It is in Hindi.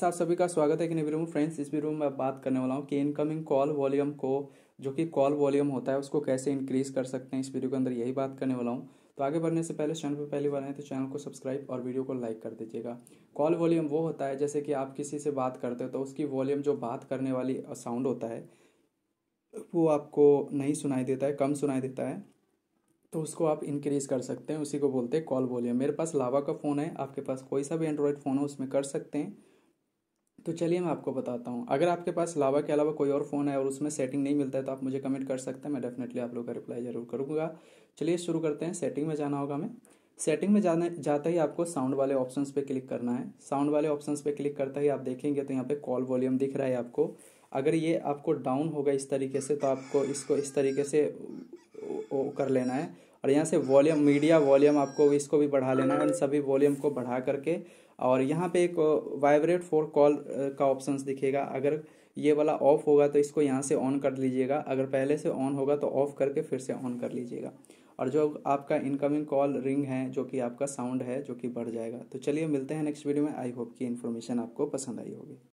साथ सभी का स्वागत है कि नहीं में फ्रेंड्स इस वीडियो में बात करने वाला हूँ कि इनकमिंग कॉल वॉल्यूम को जो कि कॉल वॉल्यूम होता है उसको कैसे इंक्रीज कर सकते हैं इस वीडियो के अंदर यही बात करने वाला हूँ तो आगे बढ़ने से पहले चैनल पर पहली बार आए तो चैनल को सब्सक्राइब और वीडियो को लाइक कर दीजिएगा कॉल वॉल्यूम वो होता है जैसे कि आप किसी से बात करते हो तो उसकी वॉल्यूम जो बात करने वाली साउंड होता है वो आपको नहीं सुनाई देता है कम सुनाई देता है तो उसको आप इंक्रीज़ कर सकते हैं उसी को बोलते हैं कॉल वॉल्यूम मेरे पास लावा का फ़ोन है आपके पास कोई सा भी एंड्रॉयड फ़ोन हो उसमें कर सकते हैं तो चलिए मैं आपको बताता हूँ अगर आपके पास लावा के अलावा कोई और फ़ोन है और उसमें सेटिंग नहीं मिलता है तो आप मुझे कमेंट कर सकते हैं मैं डेफिनेटली आप लोग का रिप्लाई ज़रूर करूँगा चलिए शुरू करते हैं सेटिंग में जाना होगा हमें सेटिंग में जाने जाते ही आपको साउंड वाले ऑप्शंस पे क्लिक करना है साउंड वाले ऑप्शंस पे क्लिक करते ही आप देखेंगे तो यहाँ पे कॉल वॉल्यूम दिख रहा है आपको अगर ये आपको डाउन होगा इस तरीके से तो आपको इसको इस तरीके से कर लेना है और यहाँ से वॉल्यूम मीडिया वॉल्यूम आपको इसको भी बढ़ा लेना है इन सभी वॉल्यूम को बढ़ा करके और यहाँ पे एक वाइब्रेट फॉर कॉल का ऑप्शन दिखेगा अगर ये वाला ऑफ होगा तो इसको यहाँ से ऑन कर लीजिएगा अगर पहले से ऑन होगा तो ऑफ करके फिर से ऑन कर लीजिएगा और जो आपका इनकमिंग कॉल रिंग है जो कि आपका साउंड है जो कि बढ़ जाएगा तो चलिए मिलते हैं नेक्स्ट वीडियो में आई होप कि इन्फॉर्मेशन आपको पसंद आई होगी